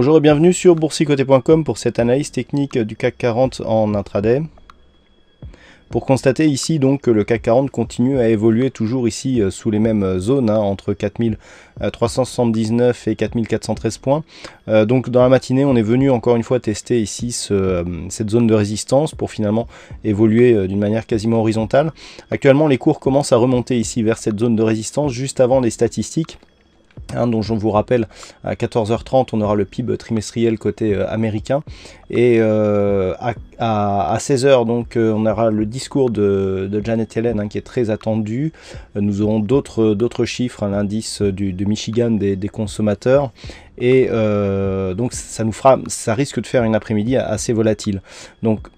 Bonjour et bienvenue sur boursicoté.com pour cette analyse technique du CAC 40 en intraday. Pour constater ici donc que le CAC 40 continue à évoluer toujours ici euh, sous les mêmes zones, hein, entre 4379 et 4413 points. Euh, donc dans la matinée on est venu encore une fois tester ici euh, cette zone de résistance pour finalement évoluer d'une manière quasiment horizontale. Actuellement les cours commencent à remonter ici vers cette zone de résistance juste avant les statistiques. Hein, dont je vous rappelle, à 14h30, on aura le PIB trimestriel côté euh, américain. Et euh, à, 16h, donc, euh, on aura le discours de, Janet Yellen hein, qui est très attendu. nous aurons d'autres chiffres, hein, l'indice de Michigan des, consommateurs. Et donc, ça nous fera, ça risque de faire une après-midi assez volatile. Donc,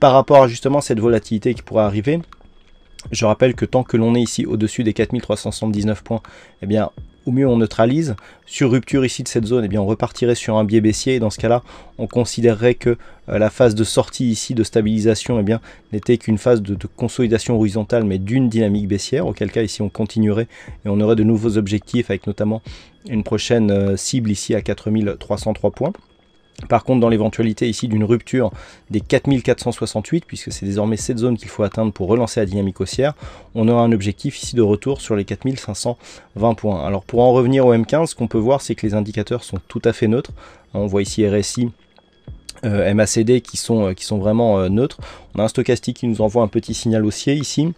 par rapport à justement cette volatilité qui pourrait arriver, je rappelle que tant que l'on est ici au-dessus des 4379 points, eh bien, ou mieux on neutralise. Sur rupture ici de cette zone, et eh bien on repartirait sur un biais baissier et dans ce cas-là, on considérerait que euh, la phase de sortie ici de stabilisation et eh bien n'était qu'une phase de, de, consolidation horizontale mais d'une dynamique baissière, auquel cas ici on continuerait et on aurait de nouveaux objectifs avec notamment une prochaine euh, cible ici à 4303 points. Par contre, dans l'éventualité ici d'une rupture des 4468, puisque c'est désormais cette zone qu'il faut atteindre pour relancer la dynamique haussière, on aura un objectif ici de retour sur les 4520 points. Alors pour en revenir au M15, ce qu'on peut voir, c'est que les indicateurs sont tout à fait neutres. On voit ici RSI, euh, MACD qui sont, euh, qui sont vraiment euh, neutres. On a un stochastique qui nous envoie un petit signal haussier ici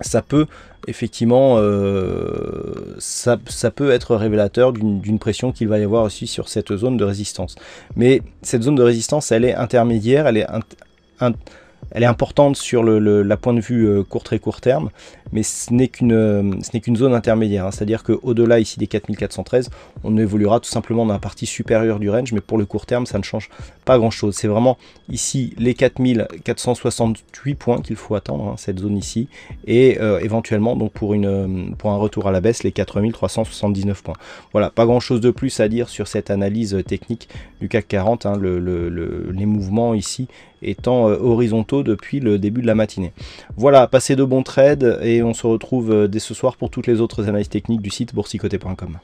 ça peut effectivement euh, ça, peut être révélateur d'une pression qu'il va y avoir aussi sur cette zone de résistance. Mais cette zone de résistance, elle est intermédiaire, elle est int, elle est importante sur le, point de vue euh, court très court terme, mais ce n'est qu'une euh, zone intermédiaire, hein. c'est-à-dire qu'au-delà ici des 4413, on évoluera tout simplement dans la partie supérieure du range, mais pour le court terme, ça ne change pas grand-chose. C'est vraiment ici les 4468 points qu'il faut attendre, hein, cette zone ici, et euh, éventuellement donc pour, un retour à la baisse, les 4379 points. Voilà, pas grand-chose de plus à dire sur cette analyse technique du CAC 40, hein, les mouvements ici étant euh, horizontaux depuis le début de la matinée. Voilà, passez de bons trades et on se retrouve euh, dès ce soir pour toutes les autres analyses techniques du site boursicoté.com.